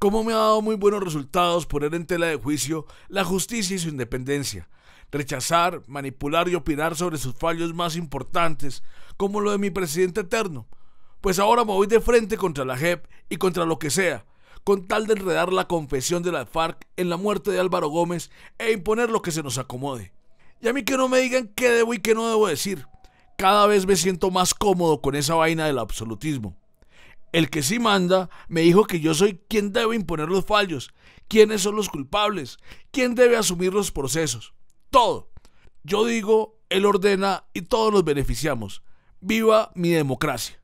¿Cómo me ha dado muy buenos resultados poner en tela de juicio la justicia y su independencia, rechazar, manipular y opinar sobre sus fallos más importantes, como lo de mi presidente eterno. Pues ahora me voy de frente contra la JEP y contra lo que sea, con tal de enredar la confesión de la FARC en la muerte de Álvaro Gómez e imponer lo que se nos acomode. Y a mí que no me digan qué debo y qué no debo decir. Cada vez me siento más cómodo con esa vaina del absolutismo el que sí manda, me dijo que yo soy quien debe imponer los fallos, quiénes son los culpables, quién debe asumir los procesos. Todo. Yo digo, él ordena y todos nos beneficiamos. Viva mi democracia.